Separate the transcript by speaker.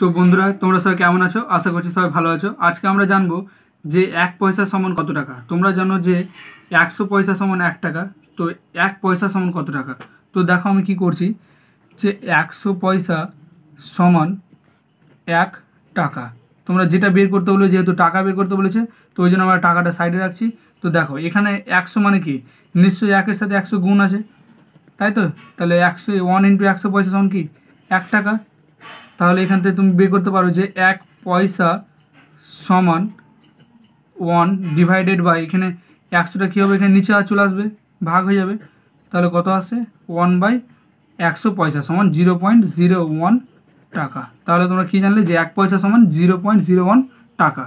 Speaker 1: তো বন্ধুরা তোমরা সবাই কেমন আছো আশা করছি সবাই ভালো আছো আজকে আমরা জানবো যে এক পয়সা সমান কত টাকা তোমরা জানো যে একশো পয়সা সমান এক টাকা তো এক পয়সা সমান কত টাকা তো দেখো আমি কি করছি যে একশো পয়সা সমান এক টাকা তোমরা যেটা বের করতে বলে যেহেতু টাকা বের করতে বলেছে তো ওই জন্য আমরা টাকাটা সাইডে রাখছি তো দেখো এখানে একশো মানে কি নিশ্চয়ই একের সাথে একশো গুণ আছে তাই তো তাহলে একশো ওয়ান ইন্টু একশো পয়সা সমান কি এক টাকা তাহলে এখান থেকে তুমি বের করতে পারো যে এক পয়সা সমান ওয়ান ডিভাইডেড বাই এখানে একশোটা কী হবে এখানে নিচে চলে আসবে ভাগ হয়ে যাবে তাহলে কত আসে ওয়ান বাই একশো পয়সা সমান জিরো পয়েন্ট জিরো ওয়ান টাকা তাহলে তোমরা কী জানলে যে এক পয়সা সমান জিরো পয়েন্ট জিরো ওয়ান টাকা